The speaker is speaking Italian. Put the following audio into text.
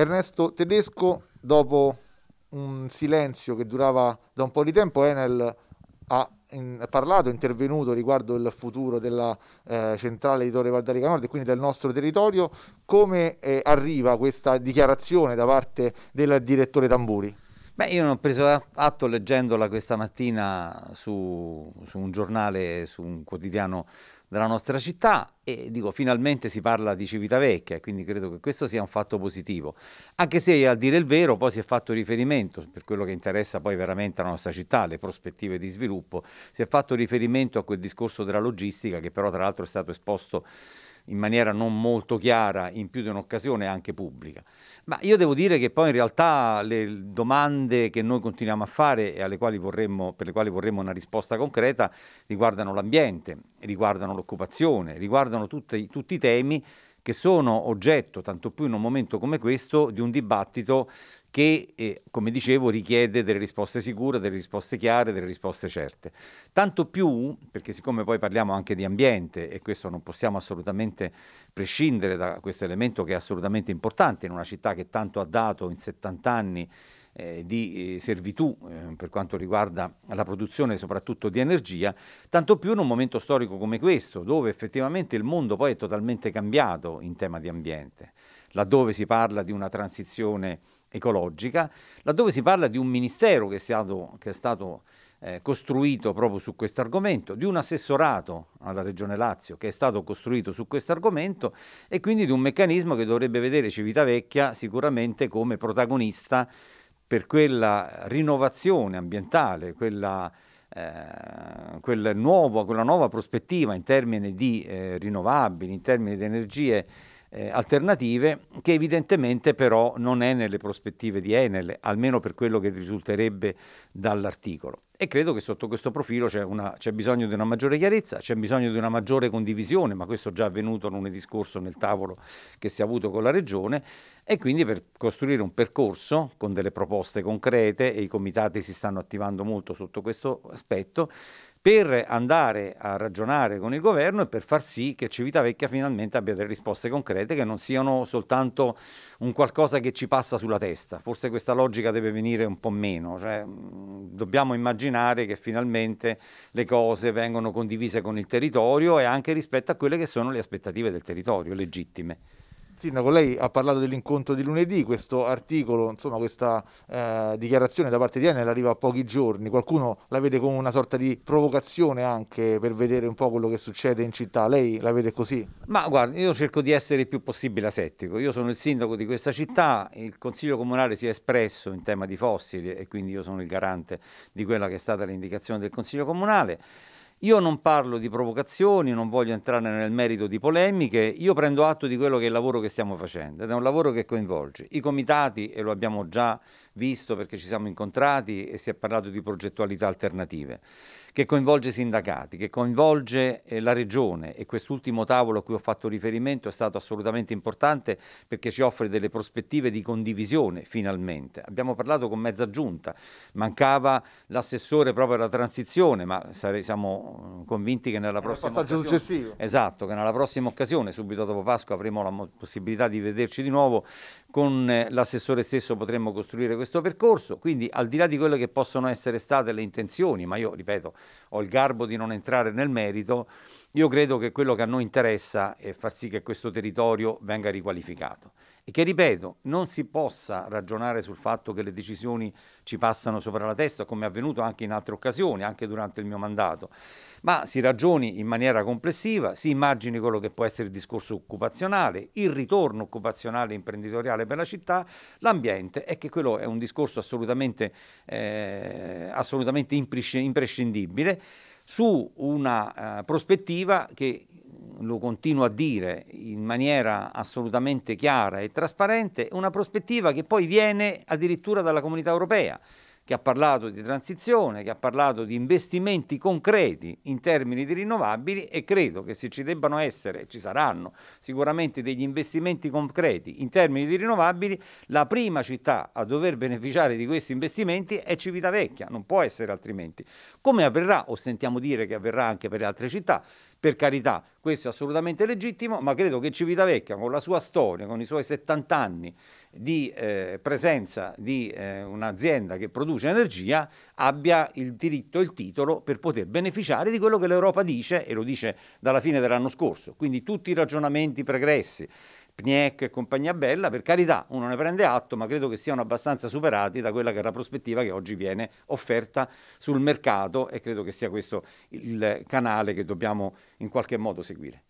Ernesto Tedesco, dopo un silenzio che durava da un po' di tempo, Enel ha in, parlato, intervenuto riguardo il futuro della eh, centrale di Torre Valdarica Nord e quindi del nostro territorio. Come eh, arriva questa dichiarazione da parte del direttore Tamburi? Beh, io non ho preso atto leggendola questa mattina su, su un giornale, su un quotidiano della nostra città e dico finalmente si parla di Civitavecchia e quindi credo che questo sia un fatto positivo, anche se a dire il vero poi si è fatto riferimento, per quello che interessa poi veramente la nostra città, le prospettive di sviluppo, si è fatto riferimento a quel discorso della logistica che però tra l'altro è stato esposto in maniera non molto chiara in più di un'occasione anche pubblica. Ma io devo dire che poi in realtà le domande che noi continuiamo a fare e quali vorremmo, per le quali vorremmo una risposta concreta riguardano l'ambiente, riguardano l'occupazione, riguardano tutti, tutti i temi che sono oggetto, tanto più in un momento come questo, di un dibattito che, eh, come dicevo, richiede delle risposte sicure, delle risposte chiare, delle risposte certe. Tanto più, perché siccome poi parliamo anche di ambiente e questo non possiamo assolutamente prescindere da questo elemento che è assolutamente importante in una città che tanto ha dato in 70 anni eh, di eh, servitù eh, per quanto riguarda la produzione soprattutto di energia, tanto più in un momento storico come questo, dove effettivamente il mondo poi è totalmente cambiato in tema di ambiente, laddove si parla di una transizione ecologica, laddove si parla di un ministero che è stato, che è stato eh, costruito proprio su questo argomento, di un assessorato alla Regione Lazio che è stato costruito su questo argomento e quindi di un meccanismo che dovrebbe vedere Civitavecchia sicuramente come protagonista per quella rinnovazione ambientale, quella, eh, quel nuovo, quella nuova prospettiva in termini di eh, rinnovabili, in termini di energie eh, alternative, che evidentemente però non è nelle prospettive di Enel, almeno per quello che risulterebbe dall'articolo. E credo che sotto questo profilo c'è, una, c'è, bisogno di una maggiore chiarezza, c'è bisogno di una maggiore condivisione, ma questo è già avvenuto lunedì scorso nel tavolo che si è avuto con la Regione, e quindi per costruire un percorso con delle proposte concrete, e i comitati si stanno attivando molto sotto questo aspetto, per andare a ragionare con il governo e per far sì che Civitavecchia finalmente abbia delle risposte concrete che non siano soltanto un qualcosa che ci passa sulla testa. Forse questa logica deve venire un po' meno, cioè dobbiamo immaginare che finalmente le cose vengono condivise con il territorio e anche rispetto a quelle che sono le aspettative del territorio legittime. Sindaco, lei ha parlato dell'incontro di lunedì, questo articolo, insomma questa eh, dichiarazione da parte di Enel arriva a pochi giorni, qualcuno la vede come una sorta di provocazione anche per vedere un po' quello che succede in città, lei la vede così? Ma guarda, io cerco di essere il più possibile asettico, io sono il sindaco di questa città, il Consiglio Comunale si è espresso in tema di fossili e quindi io sono il garante di quella che è stata l'indicazione del Consiglio Comunale. Io non parlo di provocazioni, non voglio entrare nel merito di polemiche, io prendo atto di quello che è il lavoro che stiamo facendo ed è un lavoro che coinvolge i comitati e lo abbiamo già visto perché ci siamo incontrati e si è parlato di progettualità alternative che coinvolge i sindacati, che coinvolge eh, la regione e quest'ultimo tavolo a cui ho fatto riferimento è stato assolutamente importante perché ci offre delle prospettive di condivisione finalmente. Abbiamo parlato con mezza giunta, mancava l'assessore proprio alla transizione, ma sare- siamo mm, convinti che nella prossima occasione, esatto, che nella prossima occasione, subito dopo Pasqua, avremo la mo- possibilità di vederci di nuovo con eh, l'assessore stesso potremmo costruire questo percorso, quindi al di là di quelle che possono essere state le intenzioni, ma io ripeto, ho il garbo di non entrare nel merito, io credo che quello che a noi interessa è far sì che questo territorio venga riqualificato e che, ripeto, non si possa ragionare sul fatto che le decisioni ci passano sopra la testa, come è avvenuto anche in altre occasioni, anche durante il mio mandato, ma si ragioni in maniera complessiva, si immagini quello che può essere il discorso occupazionale, il ritorno occupazionale e imprenditoriale per la città, l'ambiente e che quello è un discorso assolutamente, eh, assolutamente imprescindibile su una eh, prospettiva che, mm, lo continuo a dire in maniera assolutamente chiara e trasparente, una prospettiva che poi viene addirittura dalla comunità europea che ha parlato di transizione, che ha parlato di investimenti concreti in termini di rinnovabili e credo che se ci debbano essere, ci saranno sicuramente degli investimenti concreti in termini di rinnovabili, la prima città a dover beneficiare di questi investimenti è Civitavecchia, non può essere altrimenti. Come avverrà o sentiamo dire che avverrà anche per le altre città, per carità, questo è assolutamente legittimo, ma credo che Civitavecchia, con la sua storia, con i suoi 70 anni di eh, presenza di eh, un'azienda che produce energia, abbia il diritto e il titolo per poter beneficiare di quello che l'Europa dice, e lo dice dalla fine dell'anno scorso. Quindi tutti i ragionamenti pregressi, PNIEC e compagnia bella, per carità uno ne prende atto, ma credo che siano abbastanza superati da quella che è la prospettiva che oggi viene offerta sul mercato e credo che sia questo il canale che dobbiamo in qualche modo seguire.